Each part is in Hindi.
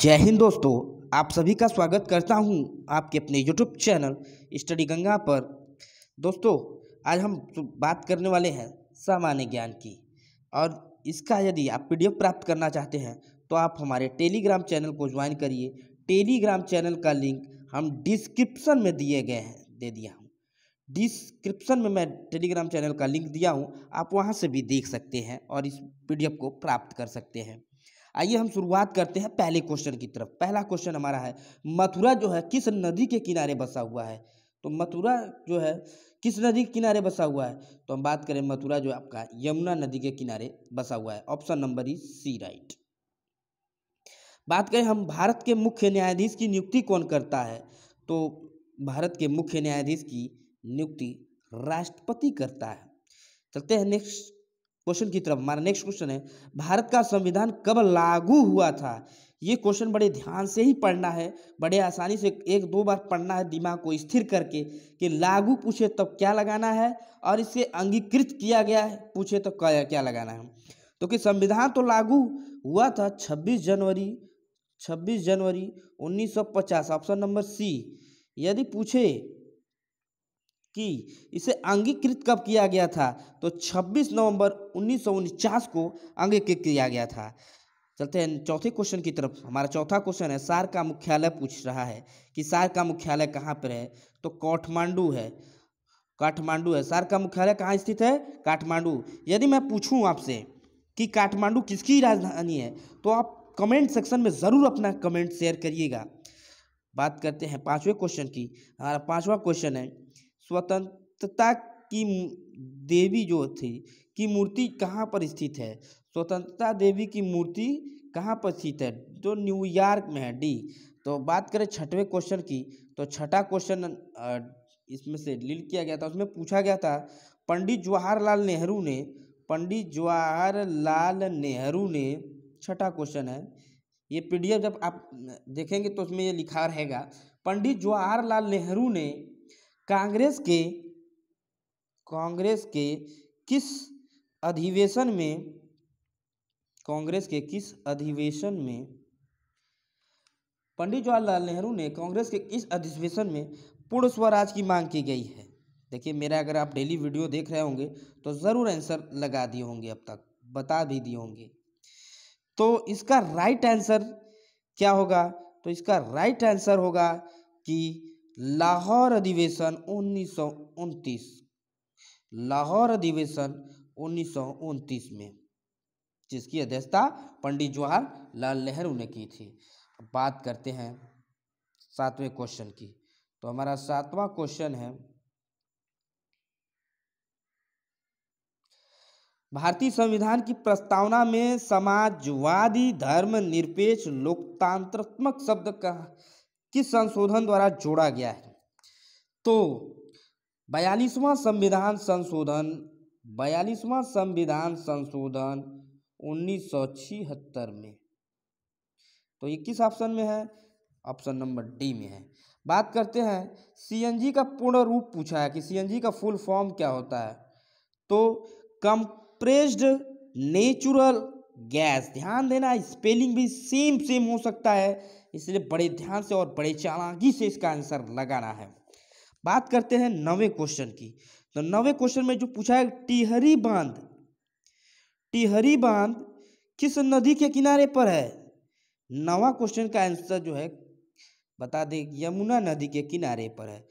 जय हिंद दोस्तों आप सभी का स्वागत करता हूं आपके अपने यूट्यूब चैनल स्टडी गंगा पर दोस्तों आज हम बात करने वाले हैं सामान्य ज्ञान की और इसका यदि आप पीडीएफ प्राप्त करना चाहते हैं तो आप हमारे टेलीग्राम चैनल को ज्वाइन करिए टेलीग्राम चैनल का लिंक हम डिस्क्रिप्सन में दिए गए हैं दे दिया हूँ डिस्क्रिप्सन में मैं टेलीग्राम चैनल का लिंक दिया हूँ आप वहाँ से भी देख सकते हैं और इस पी को प्राप्त कर सकते हैं आइए हम शुरुआत करते हैं पहले क्वेश्चन की तरफ पहला क्वेश्चन हमारा है मथुरा जो है किस नदी के किनारे बसा हुआ है तो मथुरा जो है किस नदी के किनारे बसा हुआ है तो हम बात करें मथुरा जो आपका यमुना नदी के किनारे बसा हुआ है option number E C right बात करें हम भारत के मुख्य न्यायाधीश की नियुक्ति कौन करता है तो भारत के मुख्य न्यायाधीश की नियुक्ति राष्ट्रपति करता है चलते हैं नेक्स्ट क्वेश्चन की तरफ हमारा नेक्स्ट क्वेश्चन है भारत का संविधान कब लागू हुआ था ये क्वेश्चन बड़े ध्यान से ही पढ़ना है बड़े आसानी से एक दो बार पढ़ना है दिमाग को स्थिर करके कि लागू पूछे तब तो क्या लगाना है और इसे अंगीकृत किया गया है पूछे तो क्या क्या लगाना है तो कि संविधान तो लागू हुआ था 26 जनवरी 26 जनवरी 1950 ऑप्शन नंबर सी यदि पूछे कि इसे अंगीकृत कब किया गया था तो 26 नवंबर उन्नीस को अंगीकृत किया गया था चलते हैं चौथे क्वेश्चन की तरफ हमारा चौथा क्वेश्चन है सार का मुख्यालय पूछ रहा है कि सार का मुख्यालय कहाँ पर है तो काठमांडू है काठमांडू है सार का मुख्यालय कहाँ स्थित है काठमांडू यदि मैं पूछूँ आपसे कि काठमांडू किसकी राजधानी है तो आप कमेंट सेक्शन में ज़रूर अपना कमेंट शेयर करिएगा बात करते हैं पांचवें क्वेश्चन की हमारा पांचवा क्वेश्चन है स्वतंत्रता की देवी जो थी की मूर्ति कहाँ पर स्थित है स्वतंत्रता देवी की मूर्ति कहाँ पर स्थित है जो न्यूयॉर्क में है डी तो बात करें छठवें क्वेश्चन की तो छठा क्वेश्चन इसमें से लील किया गया था उसमें पूछा गया था पंडित जवाहरलाल नेहरू ने पंडित जवाहरलाल नेहरू ने छठा क्वेश्चन है ये पीडीएफ जब आप देखेंगे तो उसमें ये लिखा रहेगा पंडित जवाहरलाल नेहरू ने कांग्रेस के कांग्रेस के किस अधिवेशन में कांग्रेस के किस अधिवेशन में पंडित जवाहरलाल नेहरू ने कांग्रेस के किस अधिवेशन में पूर्ण स्वराज की मांग की गई है देखिए मेरा अगर आप डेली वीडियो देख रहे होंगे तो ज़रूर आंसर लगा दिए होंगे अब तक बता भी दिए होंगे तो इसका राइट आंसर क्या होगा तो इसका राइट आंसर होगा कि लाहौर अधिवेशन उन्नीस लाहौर अधिवेशन उन्नीस में जिसकी अध्यक्षता पंडित जवाहर लाल नेहरू ने की थी बात करते हैं सातवें क्वेश्चन की तो हमारा सातवां क्वेश्चन है भारतीय संविधान की प्रस्तावना में समाजवादी धर्म निरपेक्ष लोकतांत्रात्मक शब्द का किस संशोधन द्वारा जोड़ा गया है तो बयालीसवां संविधान संशोधन बयालीसवां संविधान संशोधन उन्नीस में तो ये किस ऑप्शन में है ऑप्शन नंबर डी में है बात करते हैं सीएनजी का पूर्ण रूप पूछा है कि सीएनजी का फुल फॉर्म क्या होता है तो कंप्रेस्ड नेचुरल गैस ध्यान देना स्पेलिंग भी सेम सेम हो सकता है इसलिए बड़े ध्यान से और बड़े चालाकी से इसका आंसर लगाना है बात करते हैं नवे क्वेश्चन की तो नवे क्वेश्चन में जो पूछा है टिहरी बांध टिहरी बांध किस नदी के किनारे पर है नवा क्वेश्चन का आंसर जो है बता दें यमुना नदी के किनारे पर है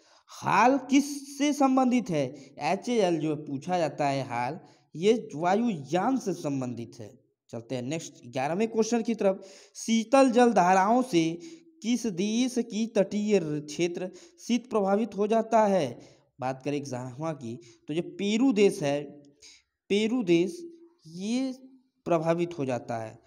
हाल किस से संबंधित है एच जो पूछा जाता है हाल ये वायुयान से संबंधित है चलते हैं नेक्स्ट ग्यारहवें क्वेश्चन की तरफ शीतल जल धाराओं से किस देश की तटीय क्षेत्र शीत प्रभावित हो जाता है बात करें ग्यारहवा की तो जो पेरू देश है पेरू देश ये प्रभावित हो जाता है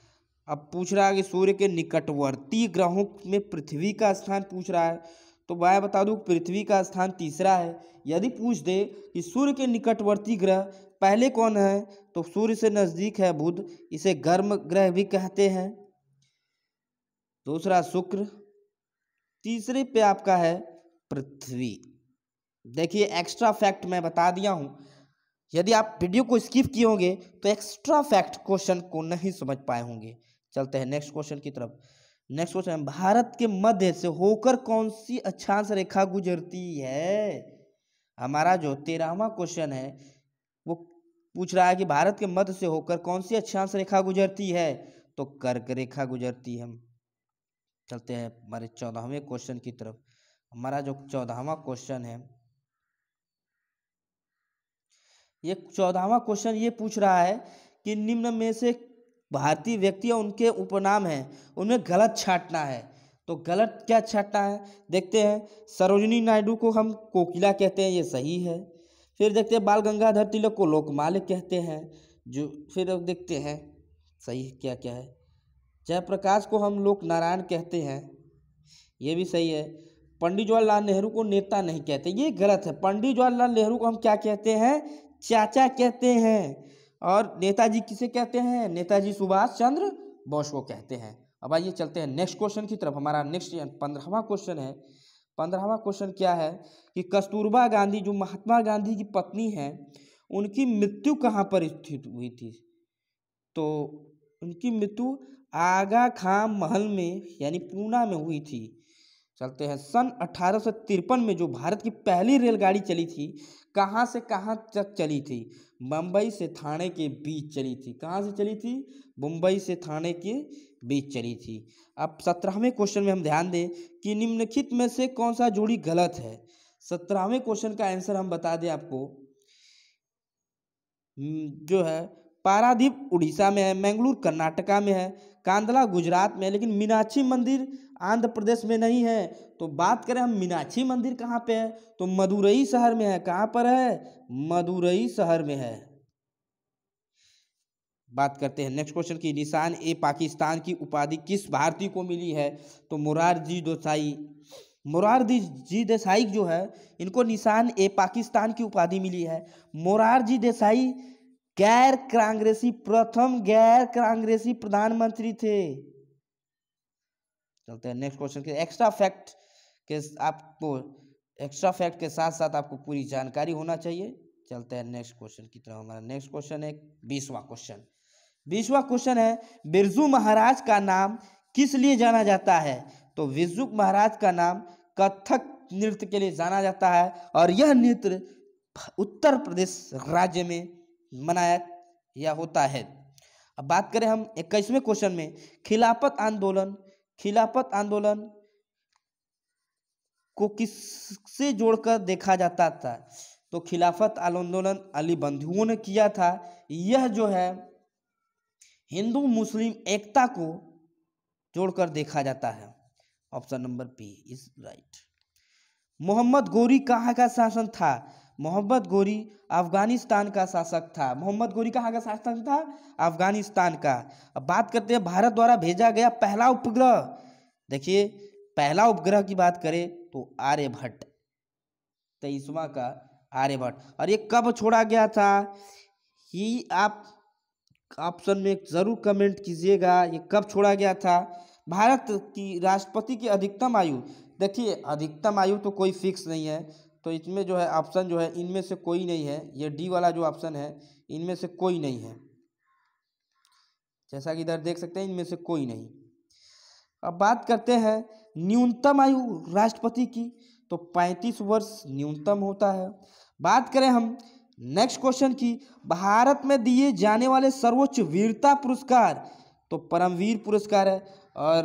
अब पूछ रहा है कि सूर्य के निकटवर्ती ग्रहों में पृथ्वी का स्थान पूछ रहा है तो मैं बता दूँ पृथ्वी का स्थान तीसरा है यदि पूछ दे कि सूर्य के निकटवर्ती ग्रह पहले कौन है तो सूर्य से नज़दीक है बुध इसे गर्म ग्रह भी कहते हैं दूसरा शुक्र तीसरे पे आपका है पृथ्वी देखिए एक्स्ट्रा फैक्ट मैं बता दिया हूं यदि आप वीडियो को स्किप किए होंगे तो एक्स्ट्रा फैक्ट क्वेश्चन को नहीं समझ पाए होंगे चलते हैं नेक्स्ट क्वेश्चन की तरफ नेक्स्ट क्वेश्चन भारत के मध्य से होकर कौन सी अक्षांश रेखा गुजरती है हमारा जो तेरहवा क्वेश्चन है वो पूछ रहा है कि भारत के मध्य से होकर कौन सी अक्षांश रेखा गुजरती है तो कर्क रेखा गुजरती है चलते हैं हमारे चौदहवें क्वेश्चन की तरफ हमारा जो चौदहवा क्वेश्चन है ये चौदहवा क्वेश्चन ये पूछ रहा है कि निम्न में से भारतीय व्यक्ति और उनके उपनाम हैं उनमें गलत छाटना है तो गलत क्या छाटना है देखते हैं सरोजनी नायडू को हम कोकिला कहते हैं ये सही है फिर देखते हैं बाल गंगाधर तिलक को लोकमाल्य कहते हैं जो फिर देखते हैं सही क्या क्या है जयप्रकाश को हम लोक नारायण कहते हैं ये भी सही है पंडित जवाहरलाल नेहरू को नेता नहीं कहते ये गलत है पंडित जवाहरलाल नेहरू को हम क्या कहते हैं चाचा कहते हैं और नेताजी किसे कहते हैं नेताजी सुभाष चंद्र बोस को कहते हैं अब आइए चलते हैं नेक्स्ट क्वेश्चन की तरफ हमारा नेक्स्ट पंद्रहवा क्वेश्चन है पंद्रहवा क्वेश्चन क्या है कि कस्तूरबा गांधी जो महात्मा गांधी की पत्नी है उनकी मृत्यु कहाँ पर स्थित हुई थी तो उनकी मृत्यु आगा खां महल में यानी पूना में हुई थी चलते हैं सन अठारह में जो भारत की पहली रेलगाड़ी चली थी कहाँ से कहाँ तक चली थी मुंबई से थाने के बीच चली थी कहाँ से चली थी मुंबई से थाने के बीच चली थी अब सत्रहवें क्वेश्चन में हम ध्यान दें कि निम्नलिखित में से कौन सा जोड़ी गलत है सत्रहवें क्वेश्चन का आंसर हम बता दें आपको हम्म, जो है पारादीप उड़ीसा में है मैंगलोर कर्नाटका में है कांदला गुजरात में है लेकिन मीनाक्षी मंदिर आंध्र प्रदेश में नहीं है तो बात करें हम मीनाक्षी मंदिर कहाँ पे है तो मदुरई शहर में है कहाँ पर है मदुरई शहर में है बात करते हैं नेक्स्ट क्वेश्चन की निशान ए पाकिस्तान की उपाधि किस भारतीय को मिली है तो मुरारजी देसाई मुरार जी देसाई जो है इनको निशान ए पाकिस्तान की उपाधि मिली है मोरारजी देसाई गैर कांग्रेसी प्रथम गैर कांग्रेसी प्रधानमंत्री थे चलते हैं नेक्स्ट क्वेश्चन के एक्स्ट्रा फैक्ट के आपको एक्स्ट्रा फैक्ट के साथ साथ आपको पूरी जानकारी होना चाहिए चलते हैं नेक्स्ट क्वेश्चन की तरफ हमारा नेक्स्ट क्वेश्चन है बीसवा क्वेश्चन बीसवा क्वेश्चन है बिरजू महाराज का नाम किस लिए जाना जाता है तो बिरजू महाराज का नाम कथक नृत्य के लिए जाना जाता है और यह नृत्य उत्तर प्रदेश राज्य में मनाया या होता है अब बात करें हम इक्कीसवें क्वेश्चन में खिलाफत आंदोलन खिलाफत आंदोलन को किससे जोड़कर देखा जाता था तो खिलाफत आंदोलन अली बंधुओं ने किया था यह जो है हिंदू मुस्लिम एकता को जोड़कर देखा जाता है option number B is right Mohammad Ghori कहाँ का शासन था मोहम्मद गोरी अफगानिस्तान का शासक था मोहम्मद गोरी कहाँ का शासन था अफगानिस्तान का अब बात करते हैं भारत द्वारा भेजा गया पहला उपग्रह देखिए पहला उपग्रह की बात करें तो आर्यभट्ट तेईसवा का आर्यभट्ट और ये कब छोड़ा गया था ही आप ऑप्शन में ज़रूर कमेंट कीजिएगा ये कब छोड़ा गया था भारत की राष्ट्रपति की अधिकतम आयु देखिए अधिकतम आयु तो कोई फिक्स नहीं है तो इसमें जो है ऑप्शन जो है इनमें से कोई नहीं है ये डी वाला जो ऑप्शन है इनमें से कोई नहीं है जैसा कि इधर देख सकते हैं इनमें से कोई नहीं अब बात करते हैं न्यूनतम आयु राष्ट्रपति की तो पैंतीस वर्ष न्यूनतम होता है बात करें हम नेक्स्ट क्वेश्चन की भारत में दिए जाने वाले सर्वोच्च वीरता पुरस्कार तो परमवीर पुरस्कार है और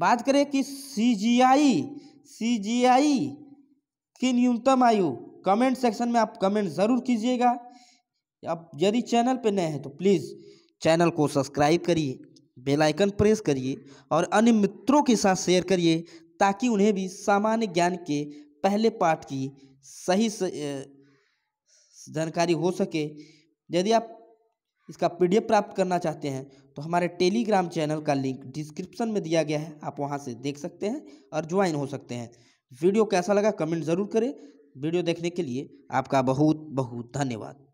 बात करें कि सीजीआई सीजीआई की न्यूनतम आयु कमेंट सेक्शन में आप कमेंट ज़रूर कीजिएगा आप यदि चैनल पर नए हैं तो प्लीज़ चैनल को सब्सक्राइब करिए बेल आइकन प्रेस करिए और अन्य मित्रों के साथ शेयर करिए ताकि उन्हें भी सामान्य ज्ञान के पहले पाठ की सही जानकारी हो सके यदि आप इसका पीडीएफ प्राप्त करना चाहते हैं तो हमारे टेलीग्राम चैनल का लिंक डिस्क्रिप्शन में दिया गया है आप वहाँ से देख सकते हैं और ज्वाइन हो सकते हैं वीडियो कैसा लगा कमेंट ज़रूर करें वीडियो देखने के लिए आपका बहुत बहुत धन्यवाद